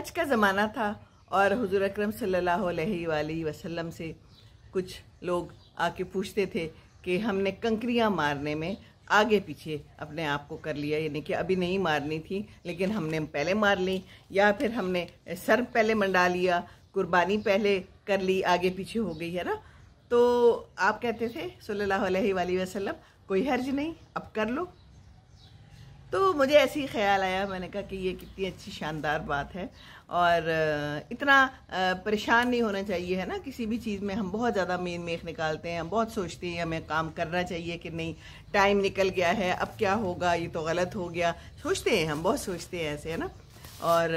हज का ज़माना था और हुजूर अकरम सल्लल्लाहु अलैहि वसल्लम से कुछ लोग आके पूछते थे कि हमने कंकरियाँ मारने में आगे पीछे अपने आप को कर लिया यानी कि अभी नहीं मारनी थी लेकिन हमने पहले मार ली या फिर हमने सर पहले मंडा लिया कुर्बानी पहले कर ली आगे पीछे हो गई है ना तो आप कहते थे सल्लल्लाहु अलैहि वसल्लम कोई हर्ज नहीं अब कर लो तो मुझे ऐसे ही ख्याल आया मैंने कहा कि ये कितनी अच्छी शानदार बात है और इतना परेशान नहीं होना चाहिए है ना किसी भी चीज़ में हम बहुत ज़्यादा मेन मेख निकालते हैं हम बहुत सोचते हैं हमें काम करना चाहिए कि नहीं टाइम निकल गया है अब क्या होगा ये तो गलत हो गया सोचते हैं हम बहुत सोचते हैं ऐसे है ना और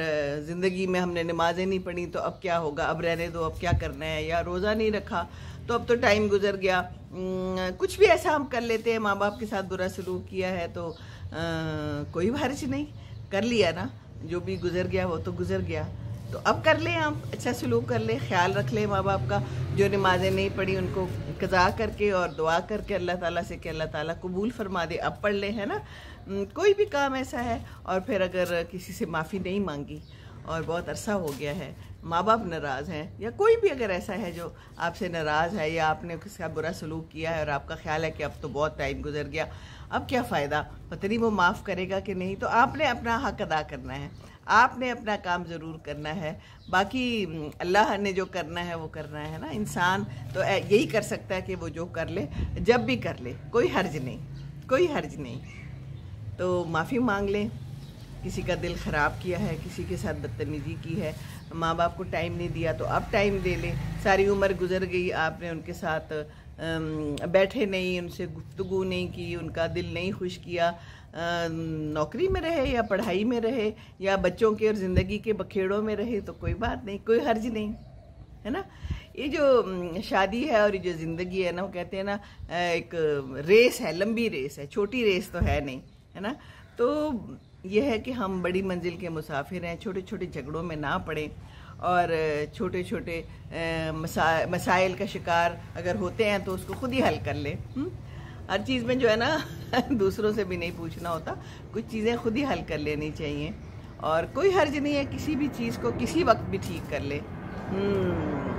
ज़िंदगी में हमने नमाज़ें नहीं पढ़ी तो अब क्या होगा अब रहने दो अब क्या करना है या रोज़ा नहीं रखा तो अब तो टाइम गुजर गया कुछ भी ऐसा हम कर लेते हैं माँ बाप के साथ बुरा सलूक किया है तो आ, कोई बारिश नहीं कर लिया ना जो भी गुजर गया वो तो गुजर गया तो अब कर लें आप अच्छा सलूक कर लें ख्याल रख लें माँ बाप का जो नमाज़ें नहीं पढ़ी उनको कज़ा करके और दुआ करके अल्लाह ताला से कि अल्लाह ताला कबूल फरमा दे अब पढ़ ले है ना कोई भी काम ऐसा है और फिर अगर किसी से माफ़ी नहीं मांगी और बहुत अरसा हो गया है माँ बाप नाराज़ हैं या कोई भी अगर ऐसा है जो आपसे नाराज़ है या आपने किसी का बुरा सलूक किया है और आपका ख्याल है कि अब तो बहुत टाइम गुजर गया अब क्या फ़ायदा पता नहीं वो माफ़ करेगा कि नहीं तो आपने अपना हक अदा करना है आपने अपना काम ज़रूर करना है बाकी अल्लाह ने जो करना है वो करना है ना इंसान तो यही कर सकता है कि वो जो कर ले जब भी कर ले कोई हर्ज नहीं कोई हर्ज नहीं तो माफ़ी मांग लें किसी का दिल ख़राब किया है किसी के साथ बदतमीज़ी की है माँ बाप को टाइम नहीं दिया तो अब टाइम दे लें सारी उम्र गुजर गई आपने उनके साथ बैठे नहीं उनसे गुफ्तु नहीं की उनका दिल नहीं खुश किया नौकरी में रहे या पढ़ाई में रहे या बच्चों के और ज़िंदगी के बखेड़ों में रहे तो कोई बात नहीं कोई हर्ज नहीं है ना ये जो शादी है और ये जो ज़िंदगी है ना वो कहते हैं ना एक रेस है लंबी रेस है छोटी रेस तो है नहीं है ना तो यह है कि हम बड़ी मंजिल के मुसाफिर हैं छोटे छोटे झगड़ों में ना पड़ें और छोटे छोटे मसा, मसाइल का शिकार अगर होते हैं तो उसको खुद ही हल कर ले हम्म? हर चीज़ में जो है ना दूसरों से भी नहीं पूछना होता कुछ चीज़ें खुद ही हल कर लेनी चाहिए और कोई हर्ज नहीं है किसी भी चीज़ को किसी वक्त भी ठीक कर ले हम्म।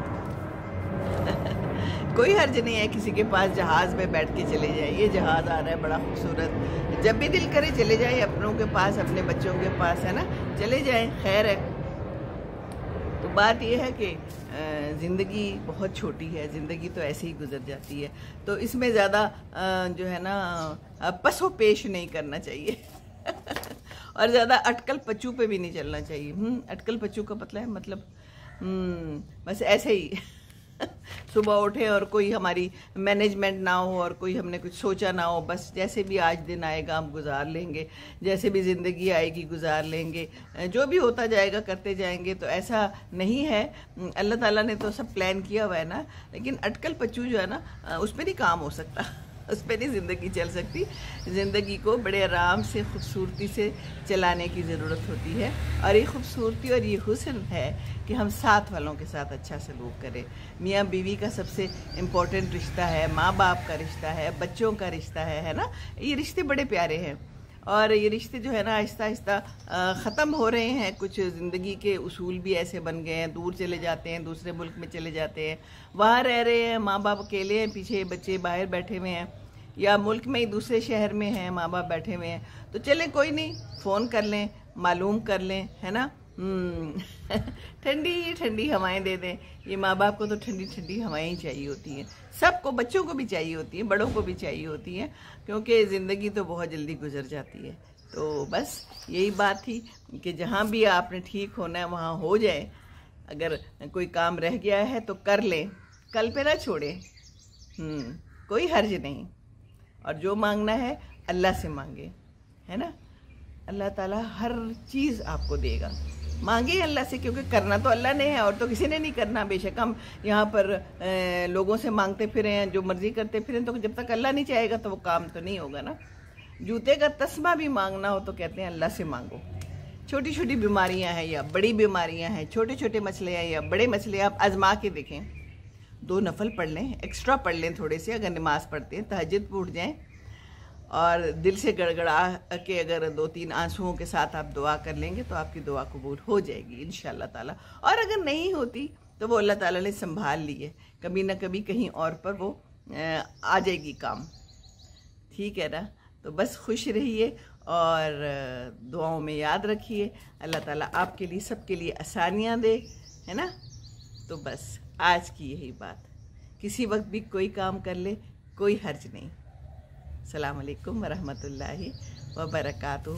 कोई हर्ज नहीं है किसी के पास जहाज़ में बैठ के चले जाए ये जहाज़ आ रहा है बड़ा खूबसूरत जब भी दिल करे चले जाए अपनों के पास अपने बच्चों के पास है ना चले जाए खैर है बात यह है कि ज़िंदगी बहुत छोटी है ज़िंदगी तो ऐसे ही गुजर जाती है तो इसमें ज़्यादा जो है ना पसो पेश नहीं करना चाहिए और ज़्यादा अटकल पचू पे भी नहीं चलना चाहिए हम्म, अटकल पचू का पतला मतलब है मतलब हम्म, बस ऐसे ही सुबह उठे और कोई हमारी मैनेजमेंट ना हो और कोई हमने कुछ सोचा ना हो बस जैसे भी आज दिन आएगा हम गुजार लेंगे जैसे भी ज़िंदगी आएगी गुजार लेंगे जो भी होता जाएगा करते जाएंगे तो ऐसा नहीं है अल्लाह ताला ने तो सब प्लान किया हुआ है ना लेकिन अटकल पच्चू जो है ना उस पर नहीं काम हो सकता उस पर नहीं ज़िंदगी चल सकती ज़िंदगी को बड़े आराम से खूबसूरती से चलाने की ज़रूरत होती है और ये खूबसूरती और ये हुसन है कि हम साथ वालों के साथ अच्छा सलूक करें मियाँ बीवी का सबसे इम्पोर्टेंट रिश्ता है माँ बाप का रिश्ता है बच्चों का रिश्ता है है ना ये रिश्ते बड़े प्यारे हैं और ये रिश्ते जो है ना आहिस्ता आहिस्ता ख़त्म हो रहे हैं कुछ ज़िंदगी के उसूल भी ऐसे बन गए हैं दूर चले जाते हैं दूसरे मुल्क में चले जाते हैं वहाँ रह रहे हैं माँ बाप अकेले हैं पीछे बच्चे बाहर बैठे हुए हैं या मुल्क में ही दूसरे शहर में हैं माँ बाप बैठे हुए हैं तो चलें कोई नहीं फ़ोन कर लें मालूम कर लें है ना हम्म। ठंडी ठंडी हवाएं दे दें ये माँ बाप को तो ठंडी ठंडी हवाएं ही चाहिए होती हैं सबको बच्चों को भी चाहिए होती हैं बड़ों को भी चाहिए होती हैं क्योंकि ज़िंदगी तो बहुत जल्दी गुजर जाती है तो बस यही बात थी कि जहाँ भी आपने ठीक होना है वहाँ हो जाए अगर कोई काम रह गया है तो कर लें कल पर ना छोड़े हम्म, कोई हर्ज नहीं और जो मांगना है अल्लाह से मांगे है ना अल्लाह ताला हर चीज़ आपको देगा मांगे अल्लाह से क्योंकि करना तो अल्लाह ने है और तो किसी ने नहीं करना बेशक हम यहाँ पर लोगों से मांगते फिर हैं जो मर्जी करते फिरे तो जब तक अल्लाह नहीं चाहेगा तो वो काम तो नहीं होगा ना जूते का तस्मा भी मांगना हो तो कहते हैं अल्लाह से मांगो छोटी छोटी बीमारियाँ हैं या बड़ी बीमारियां हैं छोटे छोटे मछले हैं या बड़े मछले आप आजमा के देखें दो नफल पढ़ लें एक्स्ट्रा पढ़ लें थोड़े से अगर नमाज़ पढ़ते हैं तहजद उठ जाएँ और दिल से गड़गड़ा के अगर दो तीन आंसुओं के साथ आप दुआ कर लेंगे तो आपकी दुआ कबूल हो जाएगी इन ताला और अगर नहीं होती तो वो अल्लाह ताला ने संभाल ली है कभी ना कभी कहीं और पर वो आ जाएगी काम ठीक है ना तो बस खुश रहिए और दुआओं में याद रखिए अल्लाह ताला आपके लिए सबके लिए आसानियाँ दे है ना तो बस आज की यही बात किसी वक्त भी कोई काम कर ले कोई हर्ज नहीं अल्लाम वरहमल वर्क